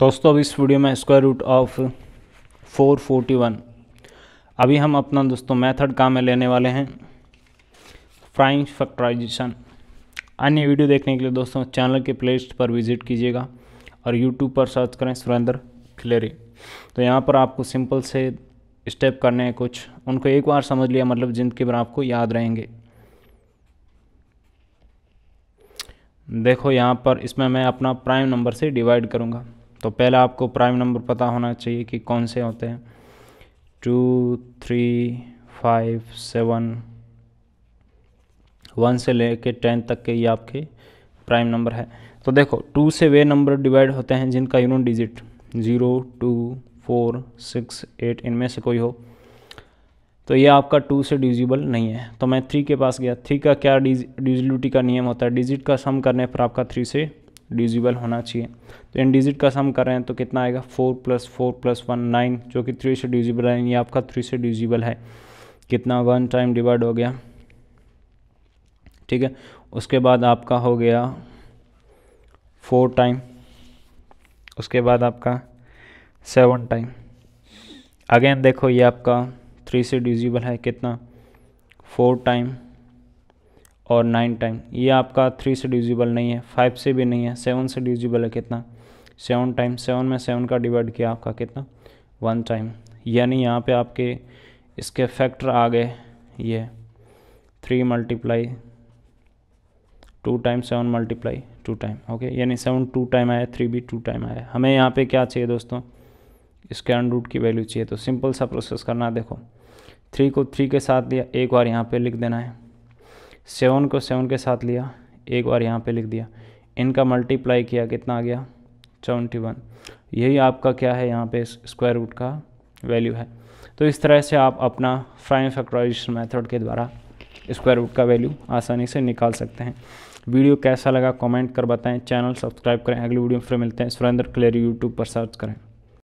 दोस्तों अब इस वीडियो में स्क्वायर रूट ऑफ 441 अभी हम अपना दोस्तों मेथड काम में लेने वाले हैं फ्राइंग फैक्टराइजेशन अन्य वीडियो देखने के लिए दोस्तों चैनल के प्ले पर विजिट कीजिएगा और यूट्यूब पर सर्च करें सुरेंद्र खिलेरी तो यहाँ पर आपको सिंपल से स्टेप करने हैं कुछ उनको एक बार समझ लिया मतलब ज़िंदगी भर आपको याद रहेंगे देखो यहाँ पर इसमें मैं अपना प्राइम नंबर से डिवाइड करूँगा तो पहले आपको प्राइम नंबर पता होना चाहिए कि कौन से होते हैं two three five seven one से ले कर टेन तक के ये आपके प्राइम नंबर है तो देखो टू से वे नंबर डिवाइड होते हैं जिनका unit digit zero two four six eight इनमें से कोई हो तो ये आपका टू से डिविजिबल नहीं है तो मैं थ्री के पास गया थ्री का क्या डिजिबिलिटी का नियम होता है डिजिट का सम करने पर आपका थ्री से डिजिबल होना चाहिए तो इन डिजिट का सम कर रहे हैं तो कितना आएगा four plus four plus one nine जो कि थ्री से डिजिबल है ये आपका थ्री से डिजिबल है कितना वन टाइम डिवाइड हो गया ठीक है उसके बाद आपका हो गया फोर टाइम उसके बाद आपका सेवन टाइम अगेन देखो ये आपका थ्री से डिजिबल है कितना फोर टाइम और नाइन टाइम ये आपका थ्री से डिविजिबल नहीं है फाइव से भी नहीं है सेवन से डिविजिबल है कितना सेवन टाइम सेवन में सेवन का डिवाइड किया आपका कितना वन टाइम यानी यहाँ पे आपके इसके फैक्टर आ गए ये three multiply two time seven multiply two time okay यानी सेवन टू टाइम आया थ्री भी टू टाइम आया हमें यहाँ पे क्या चाहिए दोस्तों इसके अनरूट रूट की वैल्यू चाहिए तो सिंपल सा प्रोसेस करना है देखो थ्री को थ्री के साथ दिया एक बार यहाँ पे लिख देना है सेवन को सेवन के साथ लिया एक बार यहाँ पे लिख दिया इनका मल्टीप्लाई किया कितना आ गया सेवेंटी वन यही आपका क्या है यहाँ पे स्क्वायर रूट का वैल्यू है तो इस तरह से आप अपना प्राइम फैक्टराइजेशन मेथड के द्वारा स्क्वायर रूट का वैल्यू आसानी से निकाल सकते हैं वीडियो कैसा लगा कमेंट कर बताएं चैनल सब्सक्राइब करें अगली वीडियो में फिर मिलते हैं सुरेंद्र क्लियर यूट्यूब पर सर्च करें